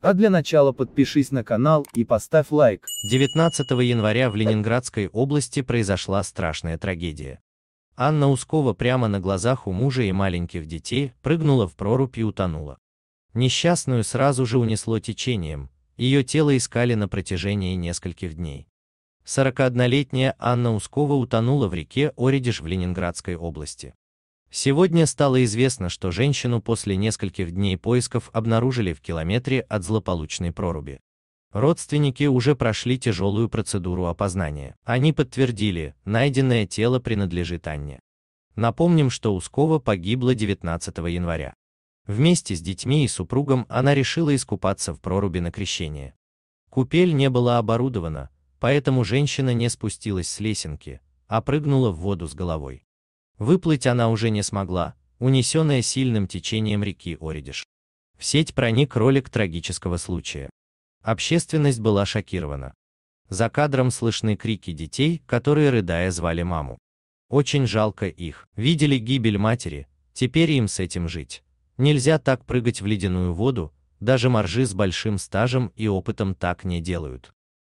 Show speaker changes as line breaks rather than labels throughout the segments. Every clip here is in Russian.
А для начала подпишись на канал и поставь лайк. 19 января в Ленинградской области произошла страшная трагедия. Анна Ускова прямо на глазах у мужа и маленьких детей прыгнула в прорубь и утонула. Несчастную сразу же унесло течением, ее тело искали на протяжении нескольких дней. 41-летняя Анна Ускова утонула в реке Оридиш в Ленинградской области. Сегодня стало известно, что женщину после нескольких дней поисков обнаружили в километре от злополучной проруби. Родственники уже прошли тяжелую процедуру опознания. Они подтвердили, найденное тело принадлежит Анне. Напомним, что Ускова погибла 19 января. Вместе с детьми и супругом она решила искупаться в проруби на крещение. Купель не была оборудована, поэтому женщина не спустилась с лесенки, а прыгнула в воду с головой. Выплыть она уже не смогла, унесенная сильным течением реки Оридиш. В сеть проник ролик трагического случая. Общественность была шокирована. За кадром слышны крики детей, которые, рыдая, звали маму. Очень жалко их, видели гибель матери, теперь им с этим жить. Нельзя так прыгать в ледяную воду, даже моржи с большим стажем и опытом так не делают.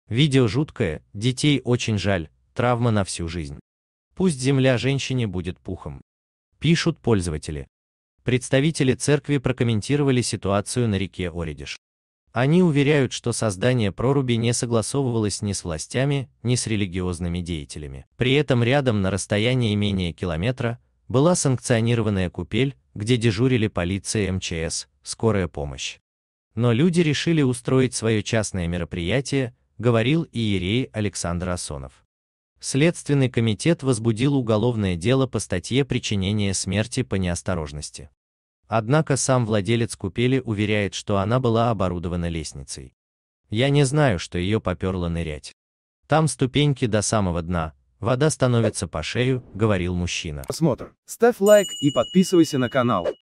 Видео жуткое, детей очень жаль, травма на всю жизнь. Пусть земля женщине будет пухом. Пишут пользователи. Представители церкви прокомментировали ситуацию на реке Оридиш. Они уверяют, что создание проруби не согласовывалось ни с властями, ни с религиозными деятелями. При этом рядом на расстоянии менее километра была санкционированная купель, где дежурили полиция МЧС, скорая помощь. Но люди решили устроить свое частное мероприятие, говорил иерей Александр Асонов. Следственный комитет возбудил уголовное дело по статье причинения смерти по неосторожности. Однако сам владелец купели уверяет, что она была оборудована лестницей. Я не знаю, что ее поперло нырять. Там ступеньки до самого дна, вода становится по шею, говорил мужчина. Просмотр. Ставь лайк и подписывайся на канал.